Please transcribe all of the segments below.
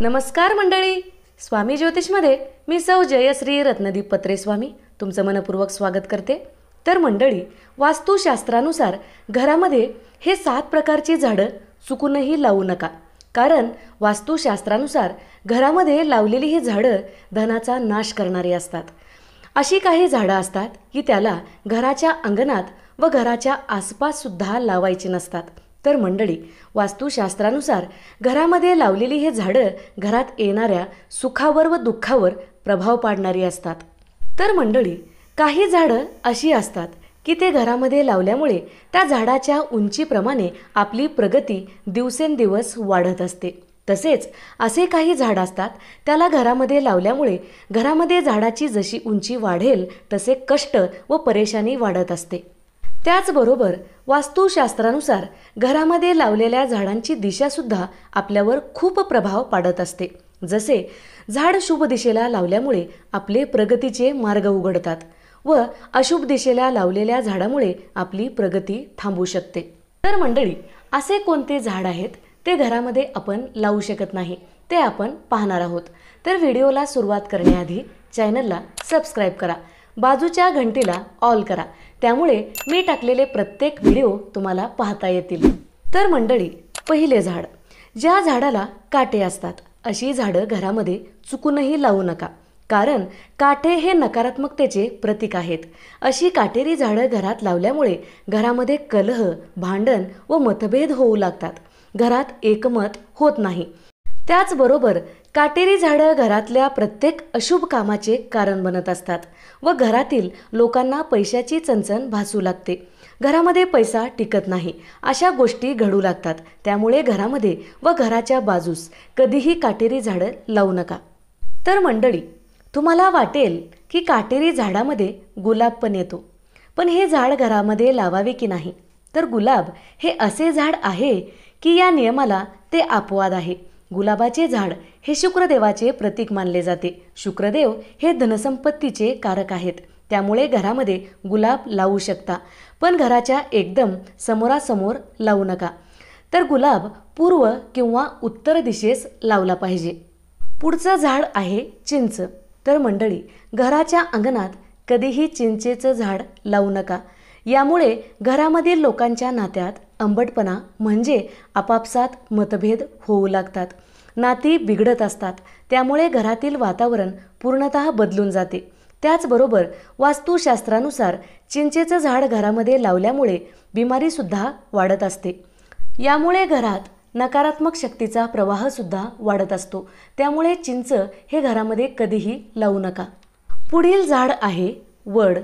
नमस्कार मंडळी स्वामी ज्योतिषमध्ये मी सौ जयश्री रत्नदीप पत्रे स्वामी तुमचं मनपूर्वक स्वागत करते तर मंडळी वास्तुशास्त्रानुसार घरामध्ये हे सात प्रकारची झाडं चुकूनही लावू नका कारण वास्तुशास्त्रानुसार घरामध्ये लावलेली ही झाडं धनाचा नाश करणारी असतात अशी काही झाडं असतात की त्याला घराच्या अंगणात व घराच्या आसपाससुद्धा लावायची नसतात तर मंडळी वास्तुशास्त्रानुसार घरामध्ये लावलेली हे झाडं घरात येणाऱ्या सुखावर व दुःखावर प्रभाव पाडणारी असतात तर मंडळी काही झाडं अशी असतात की ते घरामध्ये लावल्यामुळे त्या झाडाच्या उंचीप्रमाणे आपली प्रगती दिवसेंदिवस वाढत असते तसेच असे काही झाड असतात त्याला घरामध्ये लावल्यामुळे घरामध्ये झाडाची जशी उंची वाढेल तसे कष्ट व परेशानी वाढत असते त्याचबरोबर वास्तुशास्त्रानुसार घरामध्ये लावलेल्या झाडांची दिशासुद्धा आपल्यावर खूप प्रभाव पाडत असते जसे झाड शुभ दिशेला लावल्यामुळे आपले प्रगतीचे मार्ग उघडतात व अशुभ दिशेला लावलेल्या झाडामुळे आपली प्रगती थांबू शकते तर मंडळी असे कोणते झाड आहेत ते घरामध्ये आपण लावू शकत नाही ते आपण पाहणार आहोत तर व्हिडिओला सुरुवात करण्याआधी चॅनलला सबस्क्राईब करा बाजूच्या घंटीला ऑल करा त्यामुळे मी टाकलेले प्रत्येक व्हिडिओ तुम्हाला पाहता येतील तर मंडळी पहिले झाड ज्या झाडाला काटे असतात अशी झाडं घरामध्ये चुकूनही लावू नका कारण काटे हे नकारात्मकतेचे प्रतीक आहेत अशी काटेरी झाडं घरात लावल्यामुळे घरामध्ये कलह भांडण व मतभेद होऊ लागतात घरात एकमत होत नाही त्याचबरोबर काटेरी झाडं घरातल्या प्रत्येक अशुभ कामाचे कारण बनत असतात व घरातील लोकांना पैशाची चणचण भासू लागते घरामध्ये पैसा टिकत नाही अशा गोष्टी घडू लागतात त्यामुळे घरामध्ये व घराच्या बाजूस कधीही काटेरी झाडं लावू नका तर मंडळी तुम्हाला वाटेल की काटेरी झाडामध्ये गुलाब पण येतो पण हे झाड घरामध्ये लावावे की नाही तर गुलाब हे असे झाड आहे की या नियमाला ते अपवाद आहे गुलाबाचे झाड हे शुक्रदेवाचे प्रतीक मानले जाते शुक्रदेव हे धनसंपत्तीचे कारक आहेत त्यामुळे घरामध्ये गुलाब लावू शकता पण घराच्या एकदम समोरासमोर लावू नका तर गुलाब पूर्व किंवा उत्तर दिशेस लावला पाहिजे पुढचं झाड आहे चिंच तर मंडळी घराच्या अंगणात कधीही चिंचेचं झाड लावू नका यामुळे घरामधील लोकांच्या नात्यात आंबटपणा म्हणजे आपापसात मतभेद होऊ लागतात नाती बिघडत असतात त्यामुळे घरातील वातावरण पूर्णत बदलून जाते त्याचबरोबर वास्तुशास्त्रानुसार चिंचेचं झाड घरामध्ये लावल्यामुळे बिमारीसुद्धा वाढत असते यामुळे घरात नकारात्मक शक्तीचा प्रवाहसुद्धा वाढत असतो त्यामुळे चिंच हे घरामध्ये कधीही लावू नका पुढील झाड आहे वड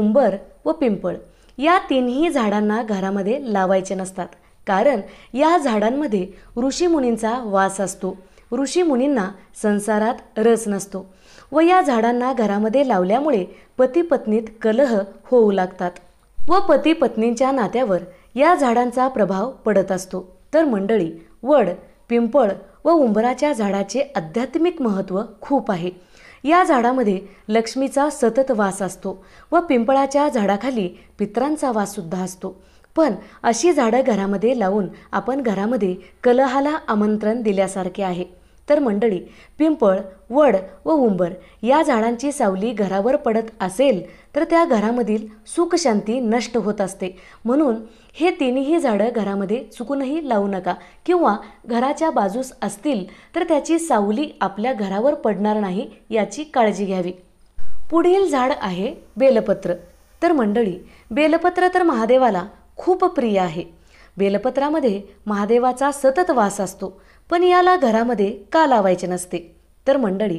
उंबर व पिंपळ या तिन्ही झाडांना घरामध्ये लावायचे नसतात कारण या झाडांमध्ये ऋषीमुनींचा वास असतो ऋषीमुनींना संसारात रस नसतो व या झाडांना घरामध्ये लावल्यामुळे पती पत्नीत कलह होऊ लागतात व पती पत्नींच्या नात्यावर या झाडांचा प्रभाव पडत असतो तर मंडळी वड पिंपळ व उंबराच्या झाडाचे आध्यात्मिक महत्त्व खूप आहे या झाडामध्ये लक्ष्मीचा सतत वास असतो व पिंपळाच्या झाडाखाली पित्रांचा वाससुद्धा असतो पण अशी झाडं घरामध्ये लावून आपण घरामध्ये कलहाला आमंत्रण दिल्यासारखे आहे तर मंडळी पिंपळ वड व उंबर या झाडांची सावली घरावर पडत असेल तर त्या घरामधील सुखशांती नष्ट होत असते म्हणून हे तिन्ही झाडं घरामध्ये चुकूनही लावू नका किंवा घराच्या बाजूस असतील तर त्याची सावली आपल्या घरावर पडणार नाही याची काळजी घ्यावी पुढील झाड आहे बेलपत्र तर मंडळी बेलपत्र तर महादेवाला खूप प्रिय आहे बेलपत्रामध्ये महादेवाचा सतत वास असतो पण याला घरामध्ये का लावायचे नसते तर मंडळी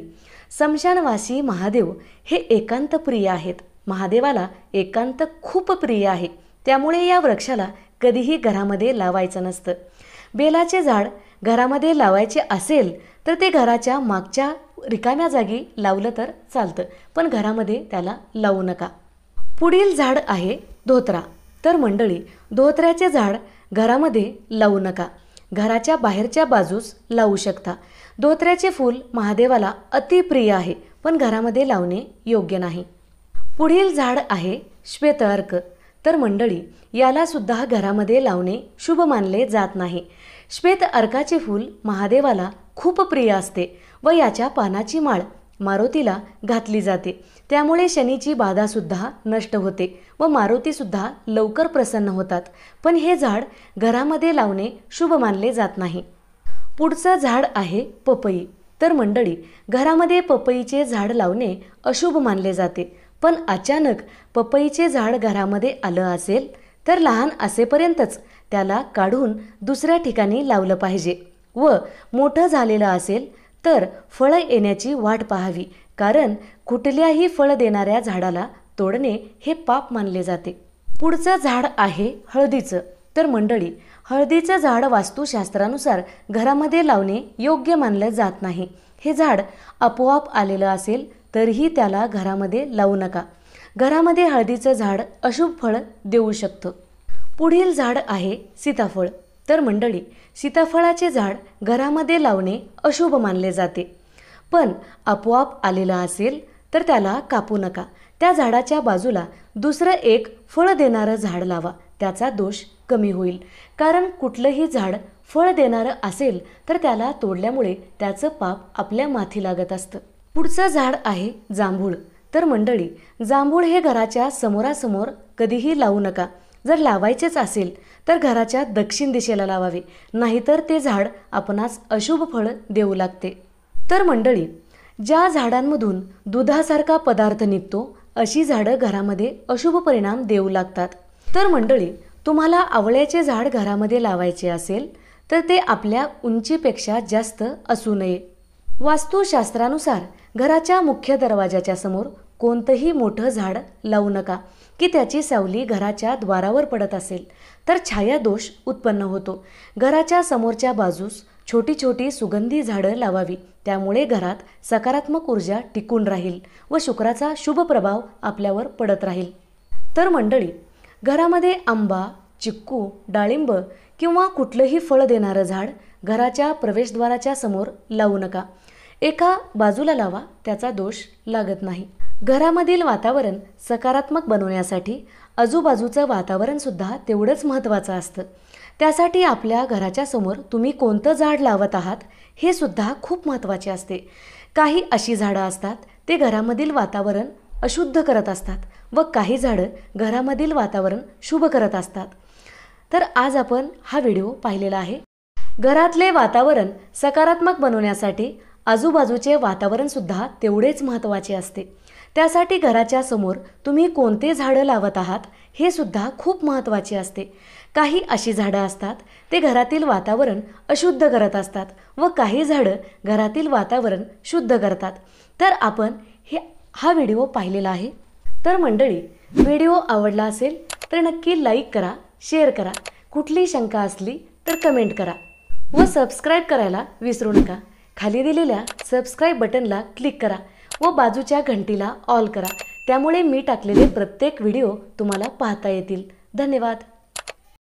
समशानवासी महादेव हे एकांत प्रिय आहेत महादेवाला एकांत खूप प्रिय आहे त्यामुळे या वृक्षाला कधीही घरामध्ये लावायचं नसतं बेलाचे झाड घरामध्ये लावायचे असेल तर ते घराच्या मागच्या रिकाम्या जागी लावलं तर चालतं पण घरामध्ये त्याला लावू नका पुढील झाड आहे धोत्रा तर मंडळी धोत्र्याचे झाड घरामध्ये लावू नका घराच्या बाहेरच्या बाजूस लावू शकता धोत्र्याचे फूल महादेवाला अतिप्रिय आहे पण घरामध्ये लावणे योग्य नाही पुढील झाड आहे श्वेतअर्क तर मंडळी यालासुद्धा घरामध्ये लावणे शुभ मानले जात नाही श्वेत अर्काचे फूल महादेवाला खूप प्रिय असते व याच्या पानाची माळ मारुतीला घातली जाते त्यामुळे शनीची बाधासुद्धा नष्ट होते व मारुतीसुद्धा लवकर प्रसन्न होतात पण हे झाड घरामध्ये लावणे शुभ मानले जात नाही पुढचं झाड आहे पपई तर मंडळी घरामध्ये पपईचे झाड लावणे अशुभ मानले जाते पण अचानक पपईचे झाड घरामध्ये आलं असेल तर लहान असेपर्यंतच त्याला काढून दुसऱ्या ठिकाणी लावलं पाहिजे व मोठं झालेलं असेल तर फळं येण्याची वाट पाहावी कारण कुठल्याही फळं देणाऱ्या झाडाला तोडणे हे पाप मानले जाते पुढचं झाड आहे हळदीचं तर मंडळी हळदीचं झाड वास्तुशास्त्रानुसार घरामध्ये लावणे योग्य मानलं जात नाही हे झाड आपोआप आलेलं असेल तरीही त्याला घरामध्ये लावू नका घरामध्ये हळदीचं झाड अशुभ फळ देऊ शकतं पुढील झाड आहे सीताफळ तर मंडळी सीताफळाचे झाड घरामध्ये लावणे अशुभ मानले जाते पण आपोआप आलेला असेल तर त्याला कापू नका त्या झाडाच्या बाजूला दुसरं एक फळ देणारं झाड लावा त्याचा दोष कमी होईल कारण कुठलंही झाड फळ देणारं असेल तर त्याला तोडल्यामुळे त्याचं पाप आपल्या माथी लागत असतं पुढचं झाड आहे जांभूळ तर मंडळी जांभूळ हे घराच्या समोरासमोर कधीही लावू नका जर लावायचेच असेल तर घराच्या दक्षिण दिशेला लावावे नाहीतर ते झाड आपणास अशुभ फळ देऊ लागते तर मंडळी ज्या झाडांमधून दुधासारखा पदार्थ निघतो अशी झाडं घरामध्ये अशुभ परिणाम देऊ लागतात तर मंडळी तुम्हाला आवळ्याचे झाड घरामध्ये लावायचे असेल तर ते आपल्या उंचीपेक्षा जास्त असू नये वास्तुशास्त्रानुसार घराच्या मुख्य दरवाजाच्या समोर कोणतंही मोठं झाड लावू नका की त्याची सावली घराच्या द्वारावर पडत असेल तर छाया दोष उत्पन्न होतो घराच्या समोरच्या बाजूस छोटी छोटी सुगंधी झाडं लावावी त्यामुळे घरात सकारात्मक ऊर्जा टिकून राहील व शुक्राचा शुभ प्रभाव आपल्यावर पडत राहील तर मंडळी घरामध्ये आंबा चिक्कू डाळिंब किंवा कुठलंही फळ देणारं झाड घराच्या प्रवेशद्वाराच्या समोर लावू नका एका बाजूला लावा त्याचा दोष लागत नाही घरामधील वातावरण सकारात्मक बनवण्यासाठी आजूबाजूचं वातावरणसुद्धा तेवढंच महत्त्वाचं असतं त्यासाठी आपल्या घराच्या समोर तुम्ही कोणतं झाड लावत आहात हे सुद्धा खूप महत्त्वाचे असते काही अशी झाडं असतात ते घरामधील वातावरण अशुद्ध करत असतात व काही झाडं घरामधील वातावरण शुभ करत असतात तर आज आपण हा व्हिडिओ पाहिलेला आहे घरातले वातावरण सकारात्मक बनवण्यासाठी आजूबाजूचे वातावरणसुद्धा तेवढेच महत्त्वाचे असते त्यासाठी घराच्या समोर तुम्ही कोणते झाडं लावत आहात हे सुद्धा खूप महत्त्वाचे असते काही अशी झाडं असतात ते घरातील वातावरण अशुद्ध करत असतात व काही झाडं घरातील वातावरण शुद्ध करतात तर आपण हे हा व्हिडिओ पाहिलेला आहे तर मंडळी व्हिडिओ आवडला असेल तर नक्की लाईक करा शेअर करा कुठली शंका असली तर कमेंट करा व सबस्क्राईब करायला विसरू नका खाली दिलेल्या सबस्क्राईब बटनला क्लिक करा व बाजूच्या घंटीला ऑल करा त्यामुळे मी टाकलेले प्रत्येक व्हिडिओ तुम्हाला पाहता येतील धन्यवाद